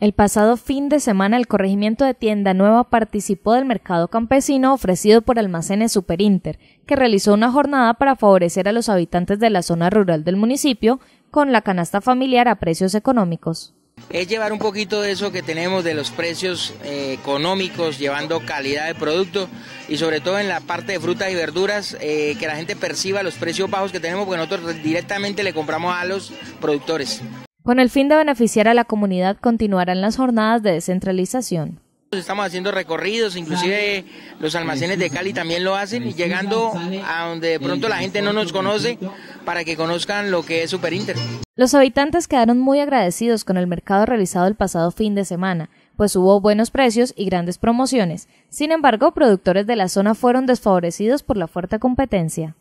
El pasado fin de semana el corregimiento de Tienda Nueva participó del mercado campesino ofrecido por Almacenes Superinter, que realizó una jornada para favorecer a los habitantes de la zona rural del municipio con la canasta familiar a precios económicos. Es llevar un poquito de eso que tenemos de los precios eh, económicos, llevando calidad de producto y sobre todo en la parte de frutas y verduras, eh, que la gente perciba los precios bajos que tenemos, porque nosotros directamente le compramos a los productores. Con el fin de beneficiar a la comunidad continuarán las jornadas de descentralización. Estamos haciendo recorridos, inclusive los almacenes de Cali también lo hacen, llegando a donde de pronto la gente no nos conoce para que conozcan lo que es Superinter. Los habitantes quedaron muy agradecidos con el mercado realizado el pasado fin de semana, pues hubo buenos precios y grandes promociones. Sin embargo, productores de la zona fueron desfavorecidos por la fuerte competencia.